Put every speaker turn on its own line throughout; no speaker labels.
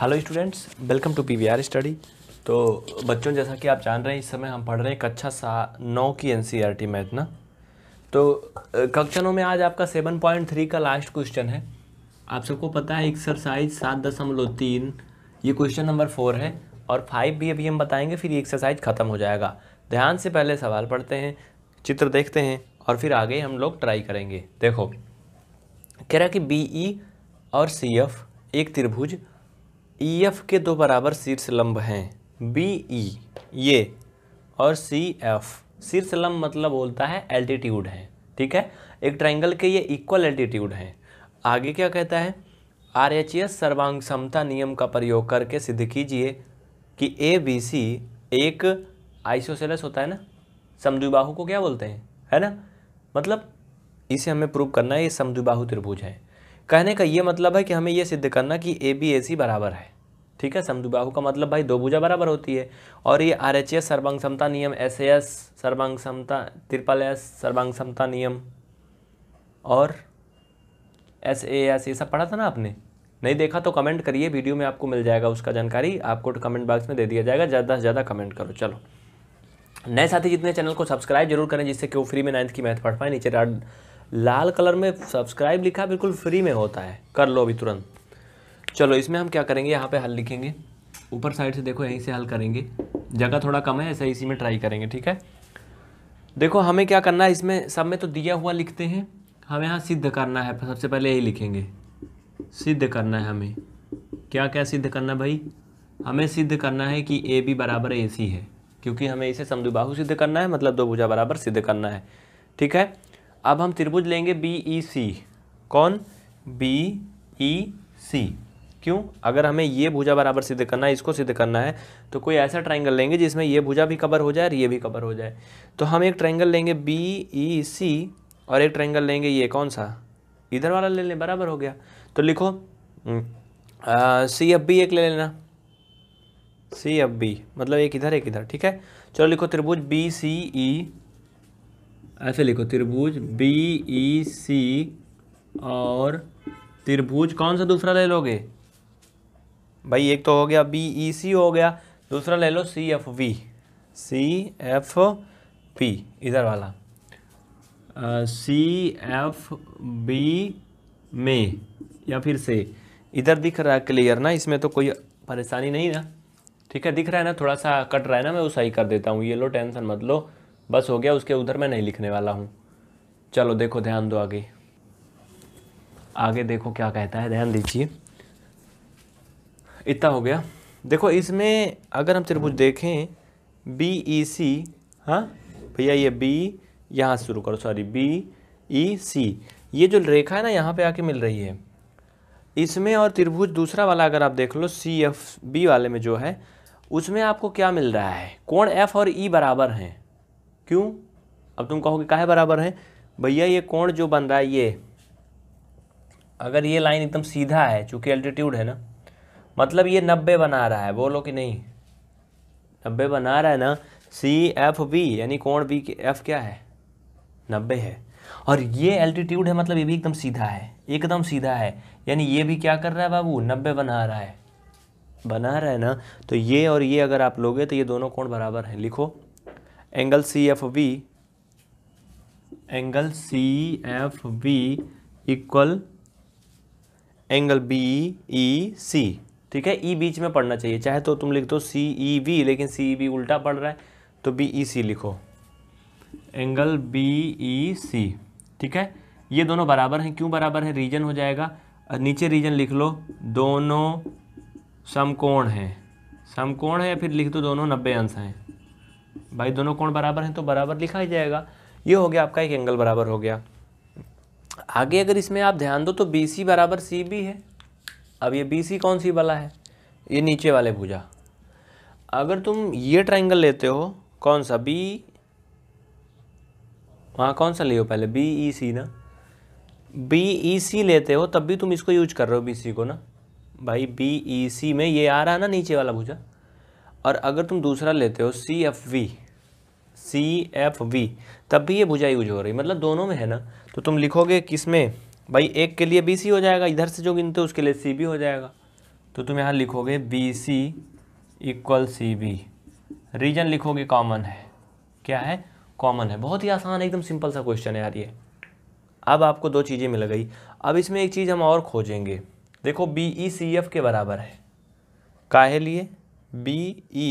hello students welcome to P study तो बच्चों जैसा कि आप जान रहे हैं इस समय हम पढ़ रहे हैं कक्षा सा नौ की N C R T math ना तो कक्षा नौ में आज आपका सेवन पॉइंट थ्री का लास्ट क्वेश्चन है आप सबको पता है एक्सरसाइज सात दशमलव तीन ये क्वेश्चन नंबर फोर है और फाइव भी अभी हम बताएंगे फिर ये एक्सरसाइज ख़त्म हो जाएगा ध्यान से पहले सवाल पढ़ते हैं चित्र देखते हैं और फिर आगे हम लोग ट्राई करेंगे देखो कह रहा कि बी e और सी एक त्रिभुज ई e एफ के दो बराबर शीर्ष लंब हैं बी ई e, ये और सी एफ शीर्ष लंब मतलब बोलता है एल्टीट्यूड है ठीक है एक ट्रायंगल के ये इक्वल एल्टीट्यूड हैं आगे क्या कहता है आर एच एस सर्वांग समता नियम का प्रयोग करके सिद्ध कीजिए कि ए बी सी एक आइसोसेलस होता है ना समद्विबाहु को क्या बोलते हैं है ना मतलब इसे हमें प्रूव करना है ये समद्विबाहु त्रिभुज है कहने का ये मतलब है कि हमें यह सिद्ध करना कि ए बी ए सी बराबर है ठीक है समदुबाहु का मतलब भाई दो भुजा बराबर होती है और ये आर एच एस सर्वांग समता नियम एस ए एस सर्वांग समता त्रिपल एस सर्वांग समता नियम और एस ए एस ये सब पढ़ा था ना आपने नहीं देखा तो कमेंट करिए वीडियो में आपको मिल जाएगा उसका जानकारी आपको तो कमेंट बॉक्स में दे दिया जाएगा ज़्यादा से ज़्यादा कमेंट करो चलो नए साथी जितने चैनल को सब्सक्राइब जरूर करें जिससे कि वो फ्री में नाइन्थ की मैथ पढ़ पाए नीचे लाल कलर में सब्सक्राइब लिखा बिल्कुल फ्री में होता है कर लो अभी तुरंत चलो इसमें हम क्या करेंगे यहाँ पे हल लिखेंगे ऊपर साइड से देखो यहीं से हल करेंगे जगह थोड़ा कम है ऐसा इसी में ट्राई करेंगे ठीक है देखो हमें क्या करना है इसमें सब में तो दिया हुआ लिखते हैं हमें यहाँ सिद्ध करना है सबसे पहले यही लिखेंगे सिद्ध करना है हमें क्या क्या सिद्ध करना भाई हमें सिद्ध करना है कि ए बी बराबर ए सी है क्योंकि हमें इसे समदुबाहु सिद्ध करना है मतलब दो भुजा बराबर सिद्ध करना है ठीक है अब हम त्रिभुज लेंगे बी ई सी कौन बी ई सी क्यों अगर हमें ये भुजा बराबर सिद्ध करना है इसको सिद्ध करना है तो कोई ऐसा ट्राइंगल लेंगे जिसमें ये भुजा भी कवर हो जाए और ये भी कवर हो जाए तो हम एक ट्राइंगल लेंगे बी ई सी और एक ट्राइंगल लेंगे ये कौन सा इधर वाला ले लें बराबर हो गया तो लिखो सी एफ बी एक ले लेना सी एफ बी मतलब एक इधर एक इधर ठीक है चलो लिखो त्रिभुज बी सी ई ऐसे लिखो त्रिभुज बी ई सी और त्रिभुज कौन सा दूसरा ले लोगे भाई एक तो हो गया बी ई सी हो गया दूसरा ले लो C F V C F P इधर वाला सी एफ बी में या फिर से इधर दिख रहा है क्लियर ना इसमें तो कोई परेशानी नहीं ना ठीक है दिख रहा है ना थोड़ा सा कट रहा है ना मैं वो सही कर देता हूँ ये लो टेंशन मत लो बस हो गया उसके उधर मैं नहीं लिखने वाला हूँ चलो देखो ध्यान दो आगे आगे देखो क्या कहता है ध्यान दीजिए इतना हो गया देखो इसमें अगर हम त्रिभुज देखें बी ई सी हाँ भैया ये बी यहाँ शुरू करो सॉरी बी ई सी ये जो रेखा है ना यहाँ पे आके मिल रही है इसमें और त्रिभुज दूसरा वाला अगर आप देख लो सी एफ बी वाले में जो है उसमें आपको क्या मिल रहा है कोण एफ और ई e बराबर हैं क्यों अब तुम कहोगे काहे बराबर है भैया ये कोण जो बन रहा है ये अगर ये लाइन एकदम सीधा है चूँकि एल्टीट्यूड है ना मतलब ये नब्बे बना रहा है बोलो कि नहीं नब्बे बना रहा है ना सी एफ बी यानी कोण बी एफ क्या है नब्बे है और ये एल्टीट्यूड है मतलब ये भी एकदम सीधा है एकदम सीधा है यानी ये भी क्या कर रहा है बाबू नब्बे बना रहा है बना रहा है ना तो ये और ये अगर आप लोगे तो ये दोनों कोण बराबर हैं लिखो angle C F V angle C F V equal angle B E C ठीक है ई e बीच में पढ़ना चाहिए चाहे तो तुम लिख दो सी ई वी लेकिन सी ई वी उल्टा पढ़ रहा है तो बी ई सी लिखो एंगल बी ई सी ठीक है ये दोनों बराबर हैं क्यों बराबर है रीजन हो जाएगा नीचे रीजन लिख लो दोनों समकोण हैं समकोण है या फिर लिख दो दोनों नब्बे अंश हैं भाई दोनों कोण बराबर हैं तो बराबर लिखा ही जाएगा ये हो गया आपका एक एंगल बराबर हो गया आगे अगर इसमें आप ध्यान दो तो बी सी बराबर सी बी है अब ये बी सी कौन सी वाला है ये नीचे वाले भुजा अगर तुम ये ट्राइंगल लेते हो कौन सा बी वहाँ कौन सा लियो पहले बी ई सी ना बी ई सी लेते हो तब भी तुम इसको यूज कर रहे हो बी सी को ना भाई बी ई सी में ये आ रहा है ना नीचे वाला भुजा और अगर तुम दूसरा लेते हो C F V C F V तब भी ये भुजा यूज हो रही मतलब दोनों में है ना तो तुम लिखोगे किस में भाई एक के लिए बी सी हो जाएगा इधर से जो गिनते हो उसके लिए सी बी हो जाएगा तो तुम यहाँ लिखोगे B C equal C B reason लिखोगे कॉमन है क्या है कॉमन है बहुत ही आसान है एकदम सिंपल सा क्वेश्चन है यार ये अब आपको दो चीज़ें मिल गई अब इसमें एक चीज़ हम और खोजेंगे देखो बी ई सी एफ के बराबर है काहे लिए बी ई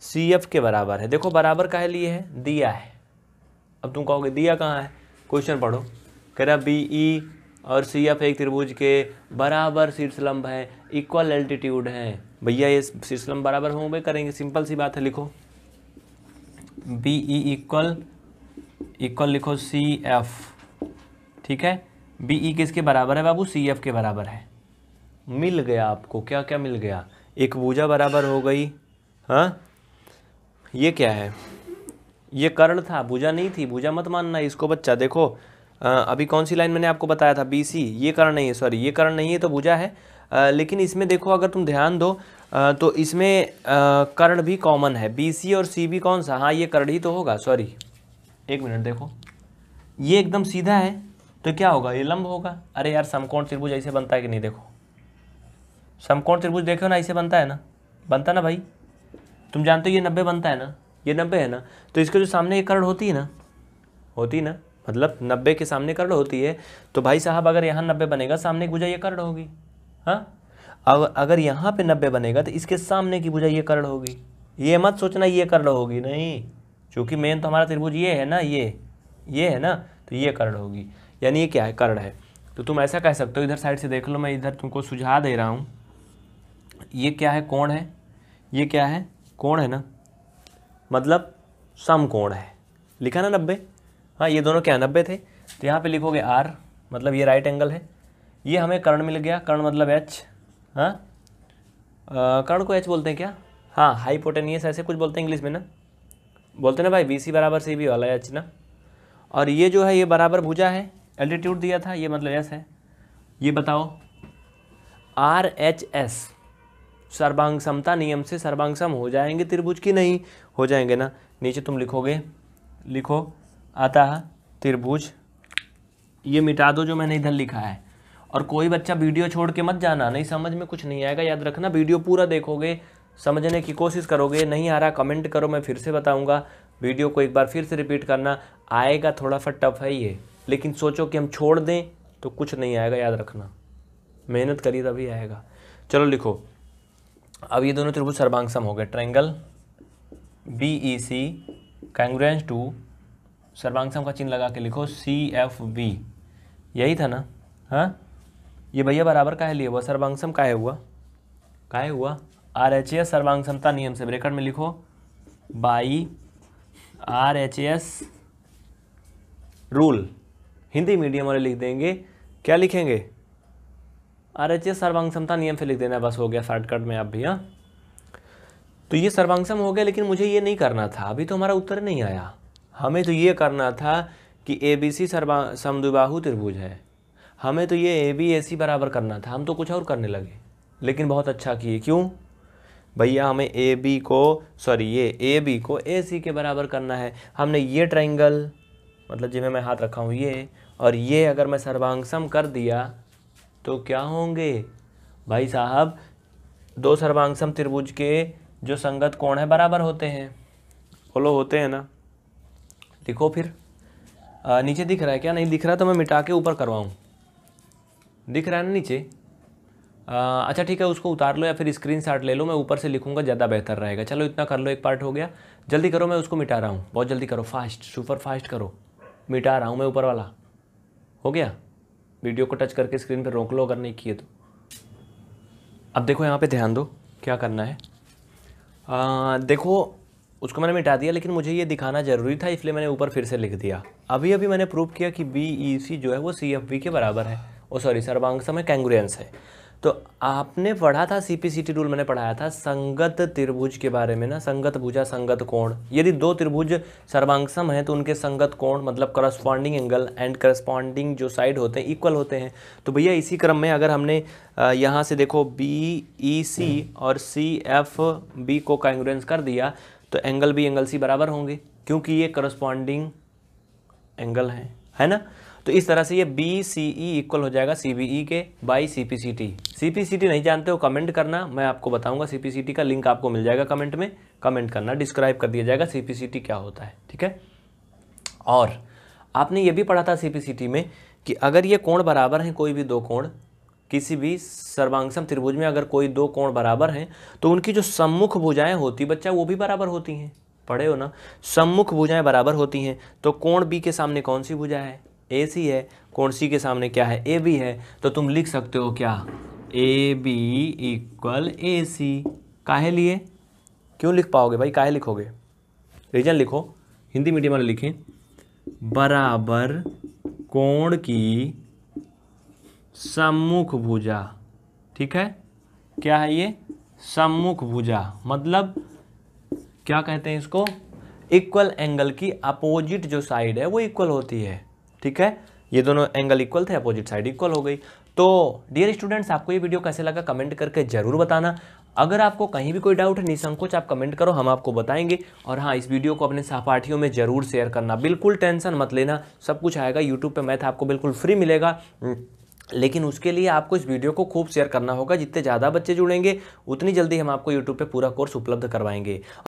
सी एफ के बराबर है देखो बराबर का है लिए है दिया है अब तुम कहोगे दिया कहाँ है क्वेश्चन पढ़ो कह रहा बी ई और सी एफ एक त्रिभुज के बराबर शीर्षलम्ब है इक्वल एल्टीट्यूड है भैया ये शीर्षलम्ब बराबर होंगे करेंगे सिंपल सी बात है लिखो बी ई इक्वल इक्वल लिखो सी एफ ठीक है बी ई किसके बराबर है बाबू सी एफ के बराबर है मिल गया आपको क्या क्या मिल गया एक भुजा बराबर हो गई हाँ ये क्या है ये कर्ण था भुजा नहीं थी भुजा मत मानना इसको बच्चा देखो आ, अभी कौन सी लाइन मैंने आपको बताया था बी सी ये कर्ण नहीं है सॉरी ये कर्ण नहीं है तो भुजा है आ, लेकिन इसमें देखो अगर तुम ध्यान दो आ, तो इसमें कर्ण भी कॉमन है बी सी और सी भी कौन सा हाँ ये कर्ण ही तो होगा सॉरी एक मिनट देखो ये एकदम सीधा है तो क्या होगा ये लंब होगा अरे यार समकोण त्रिभुज ऐसे बनता है कि नहीं देखो समकोण त्रिभुज देखे हो ना ऐसे बनता है ना बनता ना भाई तुम जानते हो ये नब्बे बनता है ना ये नब्बे है ना तो इसके जो सामने एक कर्ण होती है ना होती ना मतलब नब्बे के सामने करड़ होती है तो भाई साहब अगर यहाँ नब्बे बनेगा सामने की भुजा ये करड़ होगी हाँ अब अगर यहाँ पे नब्बे बनेगा तो इसके सामने की भुजा ये करड़ होगी ये मत सोचना ये करड़ होगी नहीं चूँकि मेन तो हमारा त्रिभुज ये है ना ये ये है ना तो ये करड़ होगी यानी ये क्या है करड़ है तो तुम ऐसा कह सकते हो इधर साइड से देख लो मैं इधर तुमको सुझा दे रहा हूँ ये क्या है कोण है ये क्या है कोण है ना मतलब सम कोण है लिखा ना नब्बे हाँ ये दोनों क्या नब्बे थे तो यहाँ पे लिखोगे आर मतलब ये राइट एंगल है ये हमें कर्ण मिल गया कर्ण मतलब एच हाँ कर्ण को एच बोलते हैं क्या हाँ हाईपोटेनियस ऐसे कुछ बोलते हैं इंग्लिश में ना बोलते ना भाई बी सी बराबर सी बी वाला एच ना और ये जो है ये बराबर भूजा है एल्टीट्यूड दिया था ये मतलब एस है ये बताओ आर एच एस सर्वांग समता नियम से सर्वांग सम हो जाएंगे त्रिभुज की नहीं हो जाएंगे ना नीचे तुम लिखोगे लिखो आता है त्रिभुज ये मिटा दो जो मैंने इधर लिखा है और कोई बच्चा वीडियो छोड़ के मत जाना नहीं समझ में कुछ नहीं आएगा याद रखना वीडियो पूरा देखोगे समझने की कोशिश करोगे नहीं आ रहा कमेंट करो मैं फिर से बताऊंगा वीडियो को एक बार फिर से रिपीट करना आएगा थोड़ा सा टफ है ये लेकिन सोचो कि हम छोड़ दें तो कुछ नहीं आएगा याद रखना मेहनत करिए तभी आएगा चलो लिखो अब ये दोनों त्रिभुज सर्वांग सम हो गए triangle B E C congruence to सर्वांग सम का चिन्ह लगा के लिखो सी एफ बी यही था ना हाँ ये भैया बराबर का है लिए हुआ सर्वांगसम का है हुआ का है हुआ आर एच एस सर्वांगसमता नियम से ब्रेकट में लिखो by R H S rule Hindi medium वाले लिख देंगे क्या लिखेंगे आर एच एस सर्वांग नियम से लिख देना बस हो गया शॉर्टकट में आप भैया तो ये सर्वांगसम हो गया लेकिन मुझे ये नहीं करना था अभी तो हमारा उत्तर नहीं आया हमें तो ये करना था कि ए बी सी सर्वा समदुबाहु त्रिभुज है हमें तो ये ए बी ए सी बराबर करना था हम तो कुछ और करने लगे लेकिन बहुत अच्छा किए क्यों भैया हमें ए बी को सॉरी ये ए बी को ए सी के बराबर करना है हमने ये ट्राइंगल मतलब जिन्हें मैं हाथ रखा हूँ ये और ये अगर मैं सर्वांगसम कर दिया तो क्या होंगे भाई साहब दो सर्वांगसम त्रिभुज के जो संगत कोण है बराबर होते हैं बोलो होते हैं ना लिखो फिर आ, नीचे दिख रहा है क्या नहीं दिख रहा तो मैं मिटा के ऊपर करवाऊँ दिख रहा है ना नीचे आ, अच्छा ठीक है उसको उतार लो या फिर स्क्रीन शॉट ले लो मैं ऊपर से लिखूंगा ज़्यादा बेहतर रहेगा चलो इतना कर लो एक पार्ट हो गया जल्दी करो मैं उसको मिटा रहा हूँ बहुत जल्दी करो फास्ट सुपर फास्ट करो मिटा रहा हूँ मैं ऊपर वाला हो गया वीडियो को टच करके स्क्रीन पर रोक लो अगर नहीं किए तो अब देखो यहाँ पे ध्यान दो क्या करना है आ, देखो उसको मैंने मिटा दिया लेकिन मुझे ये दिखाना ज़रूरी था इसलिए मैंने ऊपर फिर से लिख दिया अभी अभी मैंने प्रूव किया कि बी ई सी जो है वो सी एफ बी के बराबर है ओ सॉरी सर्वांग समय कैंगस है तो आपने पढ़ा था सी पी रूल मैंने पढ़ाया था संगत त्रिभुज के बारे में ना संगत भुजा संगत कोण यदि दो त्रिभुज सर्वांगसम हैं तो उनके संगत कोण मतलब करस्पॉन्डिंग एंगल एंड करस्पॉन्डिंग जो साइड होते हैं इक्वल होते हैं तो भैया इसी क्रम में अगर हमने यहाँ से देखो बी ई सी और सी एफ बी को कांग्रेंस कर दिया तो एंगल बी एंगल सी बराबर होंगे क्योंकि ये करस्पॉन्डिंग एंगल हैं है ना तो इस तरह से ये बी सी ई इक्वल हो जाएगा सी बी ई के by C P C T C P C T नहीं जानते हो कमेंट करना मैं आपको बताऊंगा सी पी सी टी का लिंक आपको मिल जाएगा कमेंट में कमेंट करना डिस्क्राइब कर दिया जाएगा सी पी सी टी क्या होता है ठीक है और आपने ये भी पढ़ा था सी पी सी टी में कि अगर ये कोण बराबर हैं कोई भी दो कोण किसी भी सर्वांगसम त्रिभुज में अगर कोई दो कोण बराबर हैं तो उनकी जो सम्मुख भुजाएं होती बच्चा वो भी बराबर होती हैं पढ़े हो ना सम्मुख भुजाएं बराबर होती हैं तो कोण बी के सामने कौन सी भुजा है ए सी है कौन सी के सामने क्या है ए बी है तो तुम लिख सकते हो क्या ए बी इक्वल ए सी काहे लिए क्यों लिख पाओगे भाई काहे लिखोगे रीजन लिखो हिंदी मीडियम वाले लिखें बराबर कोण की सम्मुख भुजा ठीक है क्या है ये सम्मुख भुजा मतलब क्या कहते हैं इसको इक्वल एंगल की अपोजिट जो साइड है वो इक्वल होती है ठीक है ये दोनों एंगल इक्वल थे अपोजिट साइड इक्वल हो गई तो डियर स्टूडेंट्स आपको ये वीडियो कैसे लगा कमेंट करके ज़रूर बताना अगर आपको कहीं भी कोई डाउट है निसंकोच आप कमेंट करो हम आपको बताएंगे और हाँ इस वीडियो को अपने सहपाठियों में ज़रूर शेयर करना बिल्कुल टेंशन मत लेना सब कुछ आएगा यूट्यूब पे मैथ आपको बिल्कुल फ्री मिलेगा हम्म, लेकिन उसके लिए आपको इस वीडियो को खूब शेयर करना होगा जितने ज़्यादा बच्चे जुड़ेंगे उतनी जल्दी हम आपको यूट्यूब पे पूरा कोर्स उपलब्ध करवाएंगे